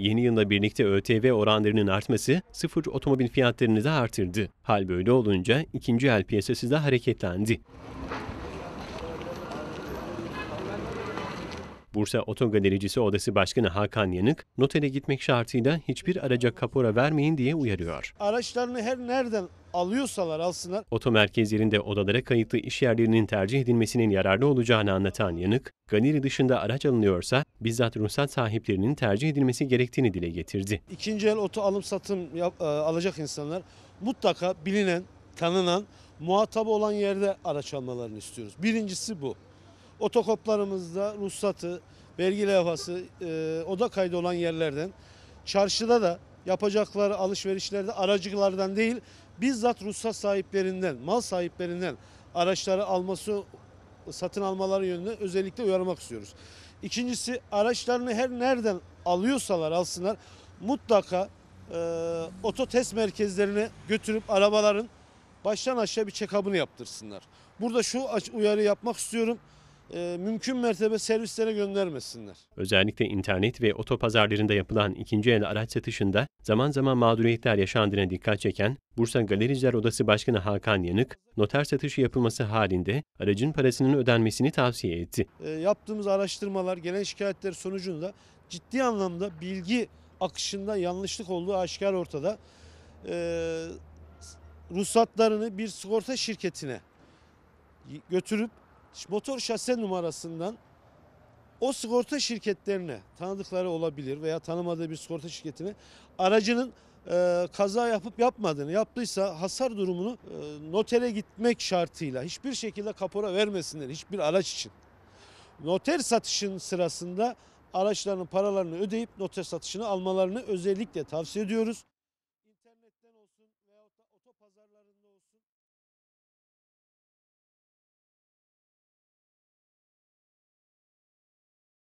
Yeni yılla birlikte ÖTV oranlarının artması sıfır otomobil fiyatlarını da artırdı. Hal böyle olunca ikinci el piyasası da hareketlendi. Bursa Otogalericisi Odası Başkanı Hakan Yanık, notere gitmek şartıyla hiçbir araca kapora vermeyin diye uyarıyor. Araçlarını her nereden alıyorsalar alsınlar. Otomerkezlerinde odalara kayıtlı iş yerlerinin tercih edilmesinin yararlı olacağını anlatan Yanık, galeri dışında araç alınıyorsa bizzat ruhsat sahiplerinin tercih edilmesi gerektiğini dile getirdi. İkinci el oto alım satım yap, e, alacak insanlar mutlaka bilinen, tanınan, muhatabı olan yerde araç almalarını istiyoruz. Birincisi bu. Otokoplarımızda ruhsatı, vergi levhası, e, oda kaydı olan yerlerden, çarşıda da yapacakları alışverişlerde aracılardan değil, bizzat ruhsat sahiplerinden, mal sahiplerinden araçları alması, satın almaları yönünde özellikle uyarmak istiyoruz. İkincisi araçlarını her nereden alıyorsalar alsınlar mutlaka e, ototest merkezlerine götürüp arabaların baştan aşağı bir check-up'ını yaptırsınlar. Burada şu uyarı yapmak istiyorum e, mümkün mertebe servislere göndermesinler. Özellikle internet ve otopazarlarında yapılan ikinci el araç satışında zaman zaman mağduriyetler yaşandığına dikkat çeken Bursa Galericiler Odası Başkanı Hakan Yanık, noter satışı yapılması halinde aracın parasının ödenmesini tavsiye etti. E, yaptığımız araştırmalar, gelen şikayetler sonucunda ciddi anlamda bilgi akışında yanlışlık olduğu aşikar ortada. E, ruhsatlarını bir sigorta şirketine götürüp motor şase numarasından o sigorta şirketlerine tanıdıkları olabilir veya tanımadığı bir sigorta şirketine aracının e, kaza yapıp yapmadığını yaptıysa hasar durumunu e, notere gitmek şartıyla hiçbir şekilde kapora vermesinler hiçbir araç için. Noter satışın sırasında araçlarının paralarını ödeyip noter satışını almalarını özellikle tavsiye ediyoruz.